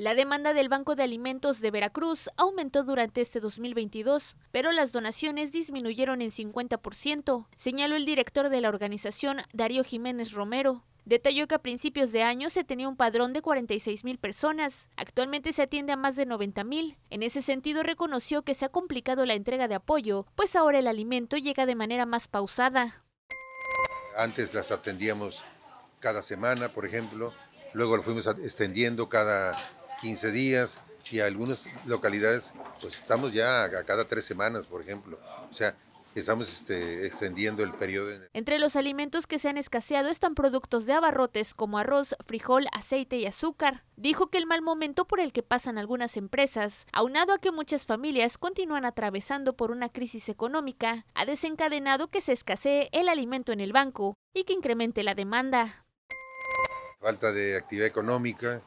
La demanda del Banco de Alimentos de Veracruz aumentó durante este 2022, pero las donaciones disminuyeron en 50%, señaló el director de la organización, Darío Jiménez Romero. Detalló que a principios de año se tenía un padrón de 46 mil personas. Actualmente se atiende a más de 90 mil. En ese sentido, reconoció que se ha complicado la entrega de apoyo, pues ahora el alimento llega de manera más pausada. Antes las atendíamos cada semana, por ejemplo. Luego lo fuimos extendiendo cada 15 días y algunas localidades pues estamos ya a cada tres semanas, por ejemplo. O sea, estamos este, extendiendo el periodo. Entre los alimentos que se han escaseado están productos de abarrotes como arroz, frijol, aceite y azúcar. Dijo que el mal momento por el que pasan algunas empresas, aunado a que muchas familias continúan atravesando por una crisis económica, ha desencadenado que se escasee el alimento en el banco y que incremente la demanda. Falta de actividad económica,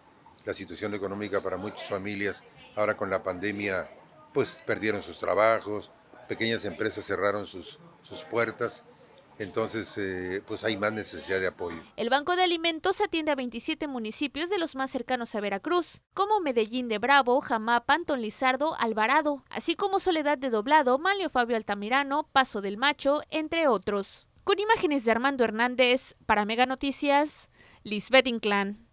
la situación económica para muchas familias ahora con la pandemia, pues perdieron sus trabajos, pequeñas empresas cerraron sus, sus puertas. Entonces, eh, pues hay más necesidad de apoyo. El Banco de Alimentos atiende a 27 municipios de los más cercanos a Veracruz, como Medellín de Bravo, Pantón Lizardo, Alvarado, así como Soledad de Doblado, Malio Fabio Altamirano, Paso del Macho, entre otros. Con imágenes de Armando Hernández, para Mega Noticias, Lisbeth Inclán.